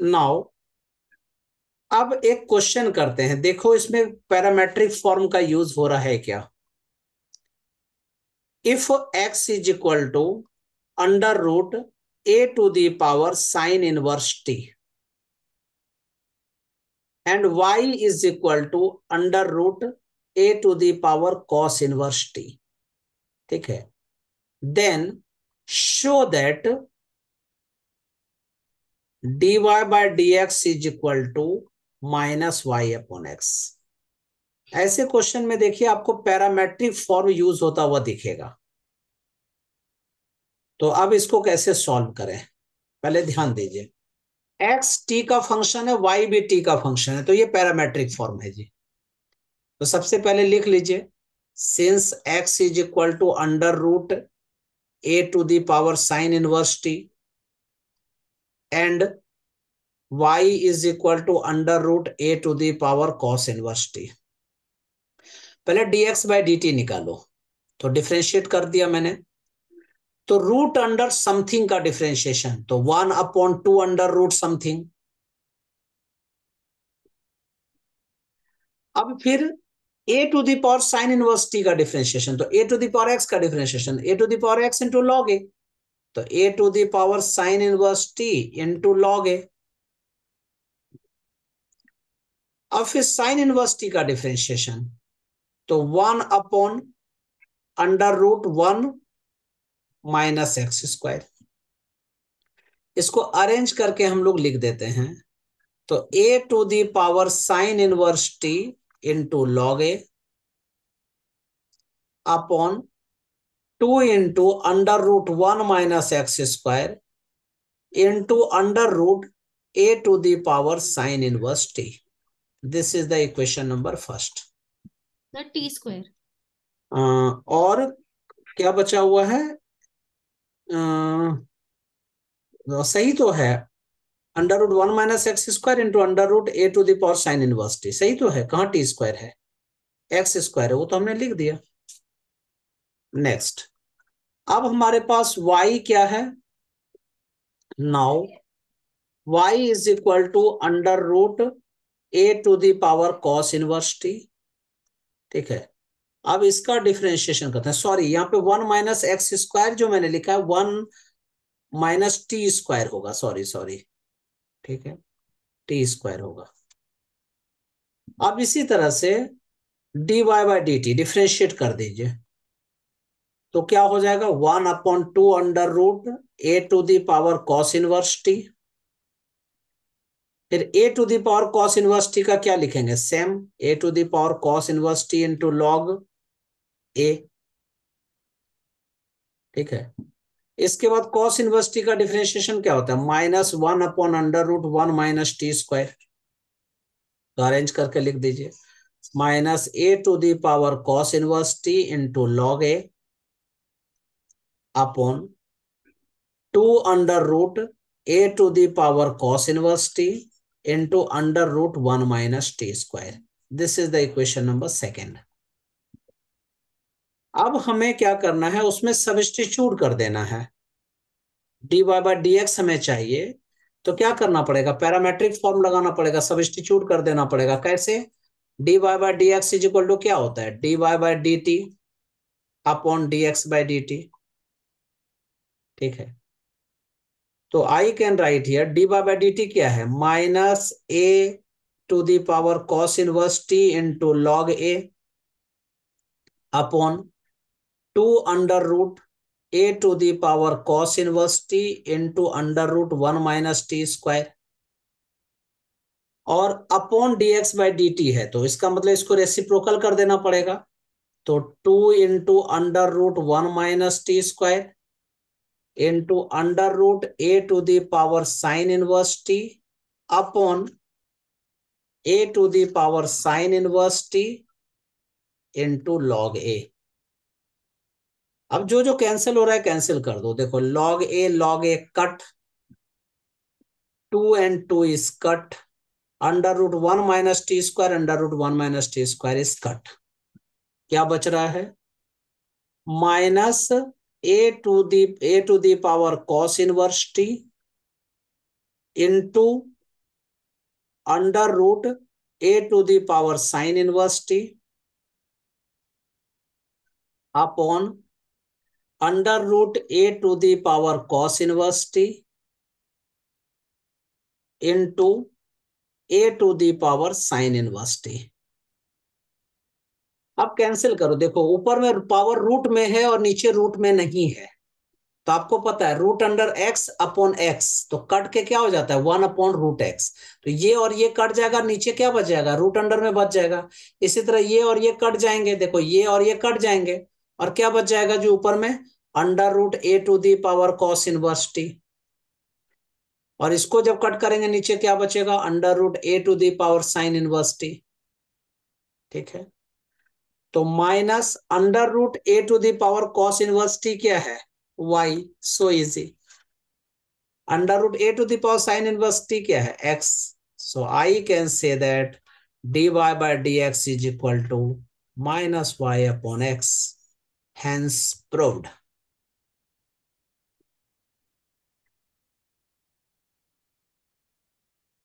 Now अब एक question करते हैं देखो इसमें पैरामेट्रिक फॉर्म का यूज हो रहा है क्या if X is equal to under root A to the power sine inverse T and Y is equal to under root A to the power cos inverse T ठीक है then show that D Y by D x is equal to minus Y upon X ऐसे question में देखिए आपको parametric form use होता हुआ दिखेगा तो अब इसको कैसे सॉल्व करें पहले ध्यान दीजिए एक्स टी का फंक्शन है वाई भी टी का फंक्शन है तो ये पैरामेट्रिक फॉर्म है जी तो सबसे पहले लिख लीजिए since X is equal to under root A to the power sine inverse T and y is equal to under root a to the power cos inverse t पहले dx बाय dt निकालो तो differentiate कर दिया मैंने तो root under something का differentiation तो one upon two under root something अब फिर A to the power sine inverse T का डिफ्रेंशिएशन तो ए टू दावर एक्स का differentiation A to the power X into log A तो A to the power sine inverse T into log A अब फिर sine inverse T का differentiation तो one upon under root one minus X square इसको arrange करके हम लोग लिख देते हैं तो A to the power sine inverse T two log A upon two into under root one minus X square into under root A to the power sine inverse T this is the equation number first T square और क्या बचा हुआ है आ, uh, सही तो है under root one minus X square into under root A to the power sine inverse T सही तो है कहा टी स्क्वायर है एक्स स्क्वायर है वो तो हमने लिख दिया नेक्स्ट अब हमारे पास y क्या है now y is equal to under root A to the power cos inverse T ठीक है अब इसका डिफ्रेंशिएशन करते हैं सॉरी यहाँ पे वन माइनस एक्स स्क्वायर जो मैंने लिखा है वन माइनस टी स्क्वायर होगा सॉरी सॉरी ठीक है टी स्क्वायर होगा अब इसी तरह से D Y by D T differentiate कर दीजिए तो क्या हो जाएगा one upon two under root A to the power cos inverse T फिर A to the power cos inverse T का क्या लिखेंगे same A to the power cos inverse T into log A ठीक है इसके बाद कॉस इनवर्स टी का डिफ्रेंशिएशन क्या होता है minus one upon under root one minus T square तो अरेंज करके लिख दीजिए minus A to the power cos inverse T into log A upon 2 under root a to the power cos inverse t into under root 1 minus t square. This is the equation number second. अब हमें क्या करना है उसमें substitute कर देना है D Y by D X हमें चाहिए तो क्या करना पड़ेगा पैरामेट्रिक फॉर्म लगाना पड़ेगा सब्सटीट्यूट कर देना पड़ेगा कैसे D Y by D x is equal to क्या होता है D Y by D T upon D X by D T ठीक है तो I can write here D by by D T क्या है minus A to the power cos inverse T into log A upon two under root A to the power cos inverse T into under root one minus T square और upon bye by T है तो इसका मतलब इसको reciprocal कर देना पड़ेगा तो two into under root one minus T square into under root a to the power sine inverse t upon a to the power sine inverse t into log a अब जो जो कैंसिल हो रहा है कैंसिल कर दो देखो log a log a cut two and two is cut under root one minus T square under root one minus T square is cut क्या बच रहा है minus a to the a to the power cos inverse t into under root a to the power sin inverse t upon under root a to the power cos inverse t into a to the power sin inverse t cancel करो देखो ऊपर में power root में है और नीचे root में नहीं है तो आपको पता है root under x upon x तो कट के क्या हो जाता है वन अपॉन रूट एक्स तो ये और ये कट जाएगा नीचे क्या बच जाएगा रूट अंडर में बच जाएगा इसी तरह ये और ये कट जाएंगे देखो ये और ये कट जाएंगे और क्या बच जाएगा जो ऊपर में under root A to the power cos inverse t और इसको जब कट करेंगे नीचे क्या बचेगा under root A to the power sine inverse t ठीक है तो minus under root A to the power cos inverse t क्या है y so easy under root A to the power sine inverse t क्या है x so I can say that d dy d x is equal to minus Y upon x hence proved